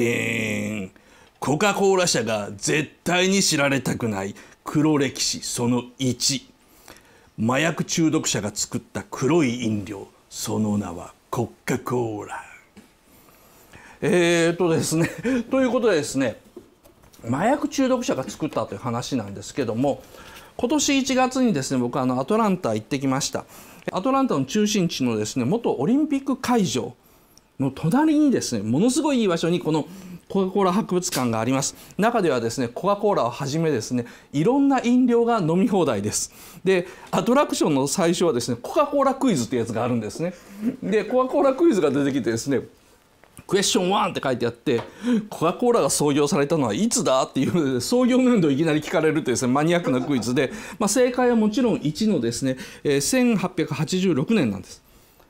んコカ・コーラ社が絶対に知られたくない黒歴史その1麻薬中毒者が作った黒い飲料その名はコカ・コーラえー、っとですね ということでですね麻薬中毒者が作ったという話なんですけども今年1月にですね僕あのアトランタ行ってきましたアトランタの中心地のですね元オリンピック会場の隣にですねものすごいいい場所にこのコカ・コーラ博物館があります中ではですねコカ・コーラをはじめですねいろんな飲料が飲み放題ですでアトラクションの最初はですねコカ・コーラクイズってやつがあるんですねでコカ・コーラクイズが出てきてですねクエスチョン1って書いてあってコカ・コーラが創業されたのはいつだっていうので創業年度をいきなり聞かれるというです、ね、マニアックなクイズで、まあ、正解はもちろん1のですね、えー、1886年なんです。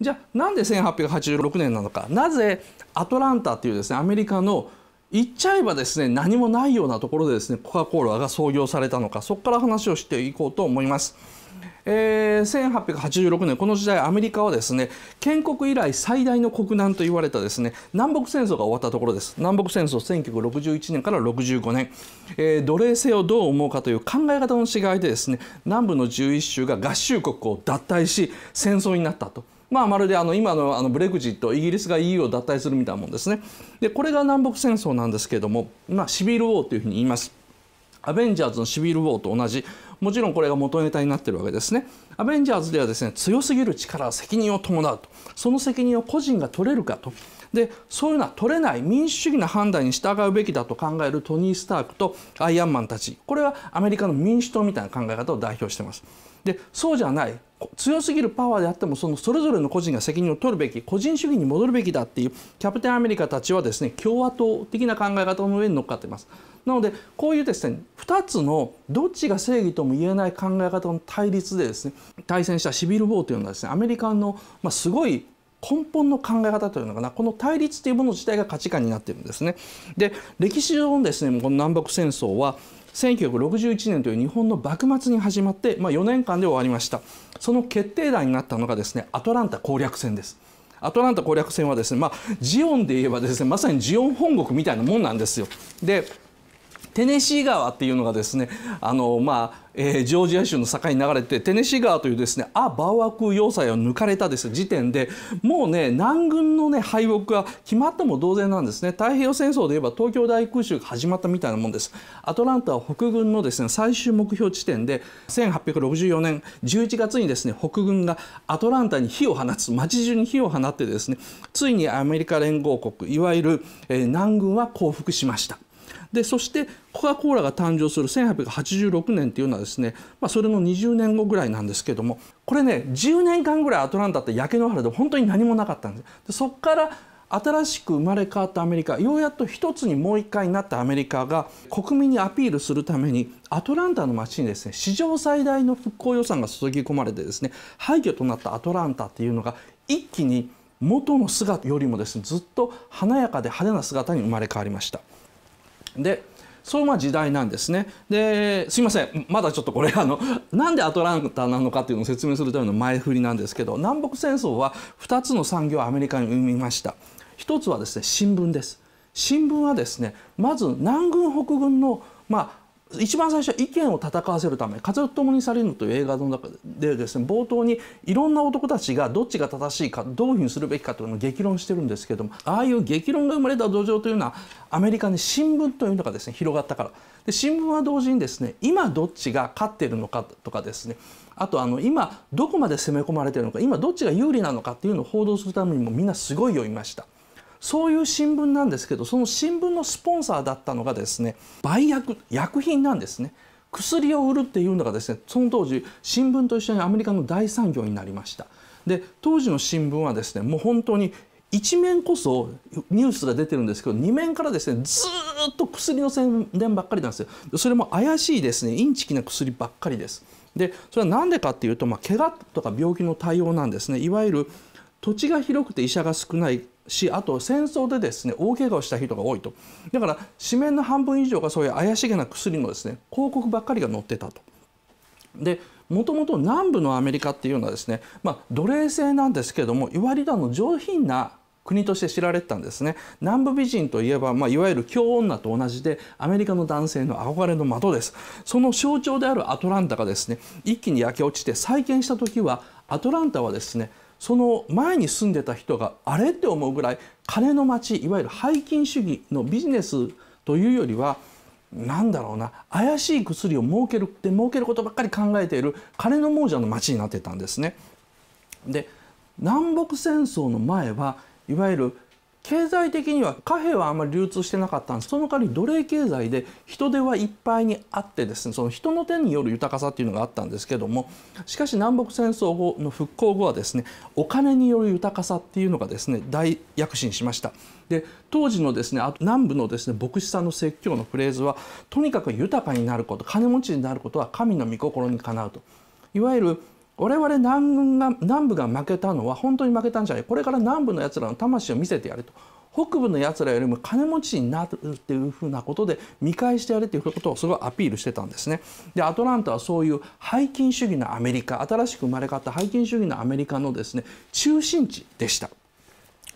じゃあなんで1886年なのかなぜアトランタっていうですねアメリカの言っちゃえばですね何もないようなところでですねコカ・コーラが創業されたのかそこから話をしていこうと思います。えー、1886年この時代アメリカはですね建国以来最大の国難と言われたですね南北戦争が終わったところです南北戦争1961年から65年、えー、奴隷制をどう思うかという考え方の違いでですね南部の11州が合衆国を脱退し戦争になったと。まあ、まるであの今のあのブレグジットイギリスが EU を脱退するみたいなもんですねでこれが南北戦争なんですけれども、まあ、シビルウォーというふうに言いますアベンジャーズのシビルウォーと同じもちろんこれが元ネタになってるわけですねアベンジャーズではですね強すぎる力は責任を伴うとその責任を個人が取れるかとでそういうのは取れない民主主義の判断に従うべきだと考えるトニー・スタークとアイアンマンたちこれはアメリカの民主党みたいな考え方を代表してます。でそうじゃない強すぎるパワーであってもそのそれぞれの個人が責任を取るべき個人主義に戻るべきだっていうキャプテンアメリカたちはですね共和党的な考え方の上に乗っかっています。なのでこういうですね2つのどっちが正義とも言えない考え方の対立でですね対戦したシビル・ウォーというのはですねアメリカの、ますごい根本の考え方というのかなこの対立というもの自体が価値観になってるんですね。で歴史上のですねこの南北戦争は1961年という日本の幕末に始まって、まあ、4年間で終わりましたその決定打になったのがですねアトランタ攻略戦です。アトランタ攻略戦はですね、まあ、ジオンで言えばですねまさにジオン本国みたいなもんなんですよ。でテネシー川っていうのがですねあの、まあえー、ジョージア州の境に流れてテネシー川というですねア・バウアク要塞を抜かれたです時点でもうね南軍のね敗北は決まったも同然なんですね太平洋戦争で言えば東京大空襲が始まったみたいなもんですアトランタは北軍のですね最終目標地点で1864年11月にですね北軍がアトランタに火を放つ街中に火を放ってですねついにアメリカ連合国いわゆる、えー、南軍は降伏しました。でそしてコカ・コーラが誕生する1886年っていうのはですね、まあ、それの20年後ぐらいなんですけどもこれね10年間ぐらいアトランタって焼け野原で本当に何もなかったんです。でそこから新しく生まれ変わったアメリカようやっと一つにもう一回になったアメリカが国民にアピールするためにアトランタの街にですね史上最大の復興予算が注ぎ込まれてですね廃墟となったアトランタっていうのが一気に元の姿よりもですねずっと華やかで派手な姿に生まれ変わりました。でそうまあ時代なんですねですいませんまだちょっとこれあの なんでアトランタなのかっていうのを説明するための前振りなんですけど南北戦争は2つの産業をアメリカに生みました一つはですね新聞です新聞はですねまず南軍北軍のまあ一番最初は意見を戦わせるため「風と共にされる」の」という映画の中でですね冒頭にいろんな男たちがどっちが正しいかどういうふうにするべきかというのを激論してるんですけどもああいう激論が生まれた土壌というのはアメリカに新聞というのがですね広がったからで新聞は同時にですね今どっちが勝っているのかとかですねあとあの今どこまで攻め込まれているのか今どっちが有利なのかっていうのを報道するためにもみんなすごい酔いました。そういう新聞なんですけどその新聞のスポンサーだったのがですね売薬薬品なんですね薬を売るっていうのがですねその当時新聞と一緒にアメリカの大産業になりましたで当時の新聞はですねもう本当に一面こそニュースが出てるんですけど二面からですねずっと薬の宣伝ばっかりなんですよそれも怪しいですねインチキな薬ばっかりですでそれは何でかっていうと、まあ、怪我とか病気の対応なんですねいわゆる土地が広くて医者が少ないしあと戦争でですね大怪我をした人が多いとだから紙面の半分以上がそういう怪しげな薬のですね広告ばっかりが載ってたと。でもともと南部のアメリカっていうのはですね、まあ、奴隷制なんですけどもいわゆるあの上品な国として知られてたんですね南部美人といえば、まあ、いわゆる強女と同じでアメリカの男性の憧れの的ですその象徴であるアトランタがですね一気に焼け落ちて再建した時はアトランタはですねその前に住んでた人があれって思うぐらい金の街いわゆる背金主義のビジネスというよりは何だろうな怪しい薬を儲けるって儲けることばっかり考えている金の亡者の町になってたんですね。で南北戦争の前はいわゆる経済的には貨幣はあんまり流通してなかったんですその代わり奴隷経済で人手はいっぱいにあってですねその人の手による豊かさっていうのがあったんですけどもしかし南北戦争後の復興後はですねお金による豊かさっていうのがですね大躍進しました。で当時のですね南部のですね牧師さんの説教のフレーズはとにかく豊かになること金持ちになることは神の御心にかなうといわゆる我々南軍が南部が負けたのは本当に負けたんじゃないこれから南部のやつらの魂を見せてやれと北部のやつらよりも金持ちになるっていうふうなことで見返してやれということをすごいアピールしてたんですね。でアトランタはそういう背金主義のアメリカ新しく生まれ変わった背金主義のアメリカのですね中心地でした。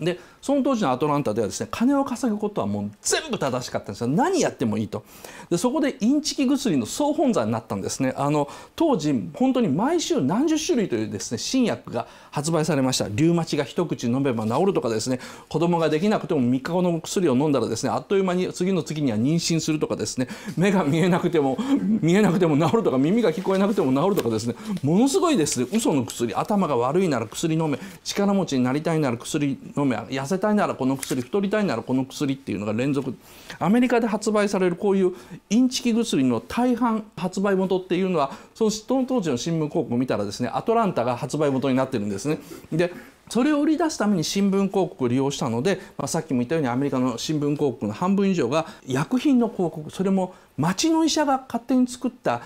でその当時のアトランタではですね金を稼ぐことはもう全部正しかったんですよ何やってもいいとでそこでインチキ薬の総本山になったんですねあの当時本当に毎週何十種類というですね新薬が発売されましたリウマチが一口飲めば治るとかですね子供ができなくても3日後の薬を飲んだらですねあっという間に次の次には妊娠するとかですね目が見えなくても見えなくても治るとか耳が聞こえなくても治るとかですねものすごいですね嘘の薬頭が悪いなら薬飲め力持ちになりたいなら薬飲め飲め痩せたいならこの薬太りたいならこの薬っていうのが連続アメリカで発売されるこういうインチキ薬の大半発売元っていうのはその当時の新聞広告を見たらですねアトランタが発売元になってるんですね。でそれを売り出すために新聞広告を利用したので、まあ、さっきも言ったようにアメリカの新聞広告の半分以上が薬品の広告それも町の医者が勝手に作った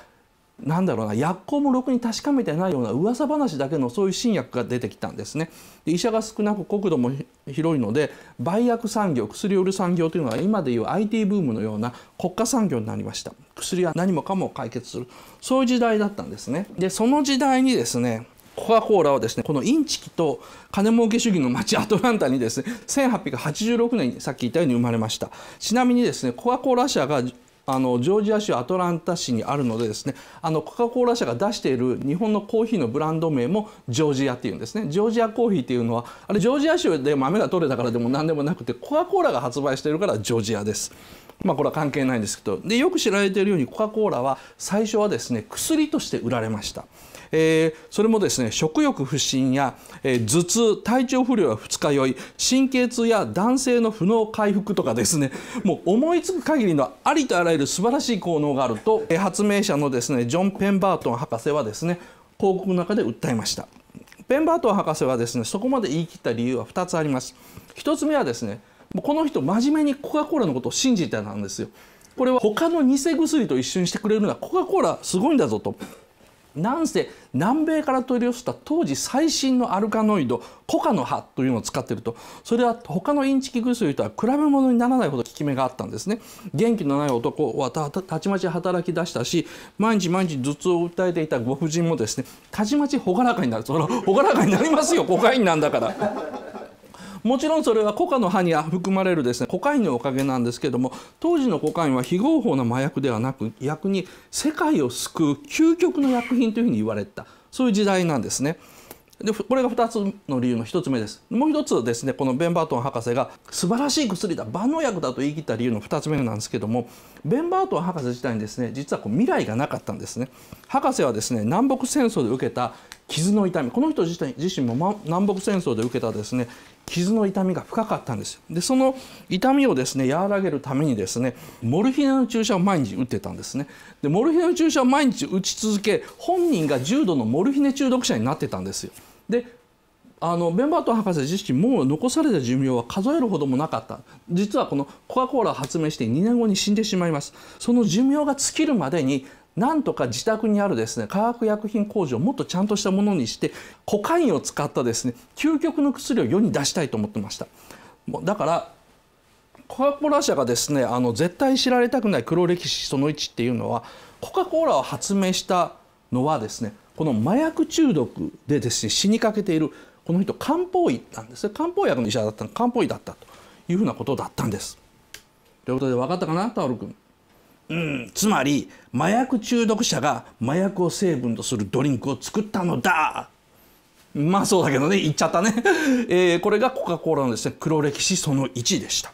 なんだろうな薬効もろくに確かめてないような噂話だけのそういう新薬が出てきたんですねで医者が少なく国土も広いので売薬産業薬売る産業というのは今でいう IT ブームのような国家産業になりました薬は何もかも解決するそういう時代だったんですねでその時代にですねコカ・コーラはですねこのインチキと金儲け主義の街アトランタにですね1886年にさっき言ったように生まれましたちなみにですねコカ・コーラ社があのジョージア州アトランタ市にあるのでですねあのコカ・コーラ社が出している日本のコーヒーのブランド名もジョージアっていうんですねジョージアコーヒーっていうのはあれジョージア州で豆が取れたからでも何でもなくてコカ・コーラが発売しているからジョージアです。まあ、これは関係ないんですけどでよく知られているようにコカ・コーラは最初はですね薬として売られました。えー、それもですね食欲不振や、えー、頭痛体調不良や二日酔い神経痛や男性の不能回復とかですねもう思いつく限りのありとあらゆる素晴らしい効能があると、えー、発明者のですねジョン・ペンバートン博士はですね広告の中で訴えました。ペンバートン博士はですねそこまで言い切った理由は2つあります。1つ目はですねこの人真面目にコカ・コーラのことを信じてたんですよ。これは他の偽薬と一緒にしてくれるのはコカ・コーラすごいんだぞと。なんせ南米から取り寄せた当時最新のアルカノイドコカの葉というのを使ってるとそれは他のインチキ薬とは比べ物にならないほど効き目があったんですね元気のない男はたちまち働き出したし毎日毎日頭痛を訴えていたご婦人もですねたちまち朗らかになるその朗らかになりますよコカインなんだから。もちろんそれはコカの葉に含まれるですねコカインのおかげなんですけども当時のコカインは非合法な麻薬ではなく逆に世界を救う究極の薬品というふうに言われたそういう時代なんですね。でこれが2つの理由の1つ目ですもう1つですねこのベンバートン博士が素晴らしい薬だ万能薬だと言い切った理由の2つ目なんですけどもベンバートン博士自体にですね実はこう未来がなかったんですね博士はですね南北戦争で受けた傷の痛みこの人自身も南北戦争で受けたですね傷の痛みが深かったんですでその痛みをですね和らげるためにですねモルヒネの注射を毎日打ってたんですねでモルヒネの注射を毎日打ち続け本人が重度のモルヒネ中毒者になってたんですよであのベンバート博士自身もう残された寿命は数えるほどもなかった実はこのコカ・コーラを発明して2年後に死んでしまいますその寿命が尽きるまでになんとか自宅にあるですね化学薬品工場をもっとちゃんとしたものにしてコカインを使ったですね究極の薬を世に出したいと思ってました。だからコカ・コーラ社がですねあの絶対知られたくない黒歴史その1っていうのはコカ・コーラを発明したのはですねこの麻薬中毒でですね死にかけているこの人漢方医なんです漢方薬の医者だったの漢方医だったというふうなことだったんです。ということで分かったかなタオル君。うん、つまり麻薬中毒者が麻薬を成分とするドリンクを作ったのだまあそうだけどね言っちゃったね、えー、これがコカ・コーラのですね黒歴史その1でした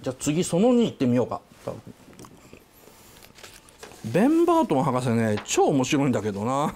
じゃあ次その2いってみようかベンバートン博士ね超面白いんだけどな